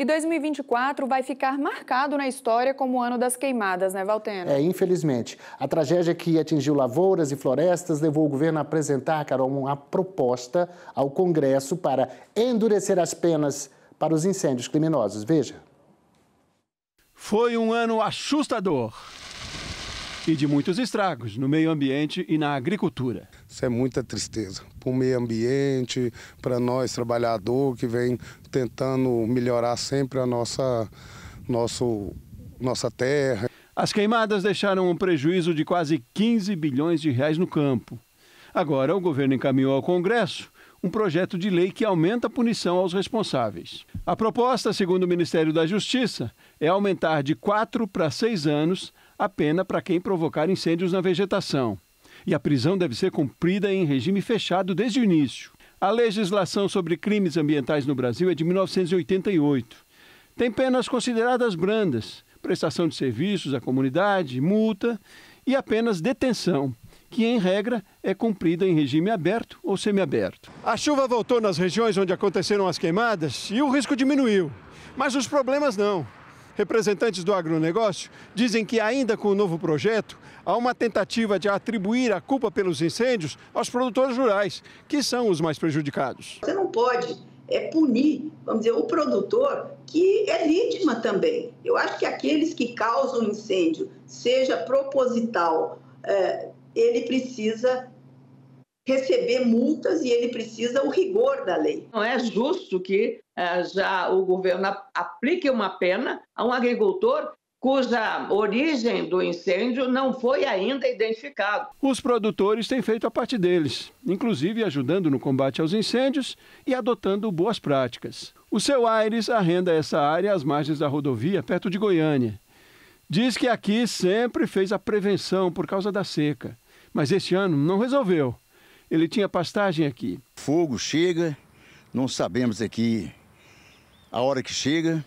E 2024 vai ficar marcado na história como o ano das queimadas, né, Valtena? É, infelizmente. A tragédia que atingiu lavouras e florestas levou o governo a apresentar, Carol, uma proposta ao Congresso para endurecer as penas para os incêndios criminosos. Veja. Foi um ano assustador e de muitos estragos no meio ambiente e na agricultura. Isso é muita tristeza para o meio ambiente, para nós trabalhador que vem tentando melhorar sempre a nossa, nosso, nossa terra. As queimadas deixaram um prejuízo de quase 15 bilhões de reais no campo. Agora, o governo encaminhou ao Congresso um projeto de lei que aumenta a punição aos responsáveis. A proposta, segundo o Ministério da Justiça, é aumentar de 4 para 6 anos a pena para quem provocar incêndios na vegetação. E a prisão deve ser cumprida em regime fechado desde o início. A legislação sobre crimes ambientais no Brasil é de 1988. Tem penas consideradas brandas, prestação de serviços à comunidade, multa e apenas detenção, que em regra é cumprida em regime aberto ou semiaberto. A chuva voltou nas regiões onde aconteceram as queimadas e o risco diminuiu, mas os problemas não. Representantes do agronegócio dizem que, ainda com o novo projeto, há uma tentativa de atribuir a culpa pelos incêndios aos produtores rurais, que são os mais prejudicados. Você não pode é, punir, vamos dizer, o produtor que é vítima também. Eu acho que aqueles que causam incêndio, seja proposital, é, ele precisa receber multas e ele precisa o rigor da lei. Não é justo que eh, já o governo aplique uma pena a um agricultor cuja origem do incêndio não foi ainda identificado. Os produtores têm feito a parte deles, inclusive ajudando no combate aos incêndios e adotando boas práticas. O seu Aires arrenda essa área às margens da rodovia, perto de Goiânia. Diz que aqui sempre fez a prevenção por causa da seca, mas este ano não resolveu. Ele tinha pastagem aqui. Fogo chega, não sabemos aqui a hora que chega,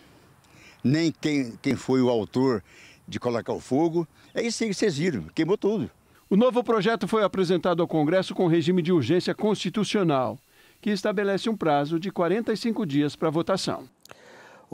nem quem, quem foi o autor de colocar o fogo. É isso aí que vocês viram, queimou tudo. O novo projeto foi apresentado ao Congresso com regime de urgência constitucional, que estabelece um prazo de 45 dias para votação.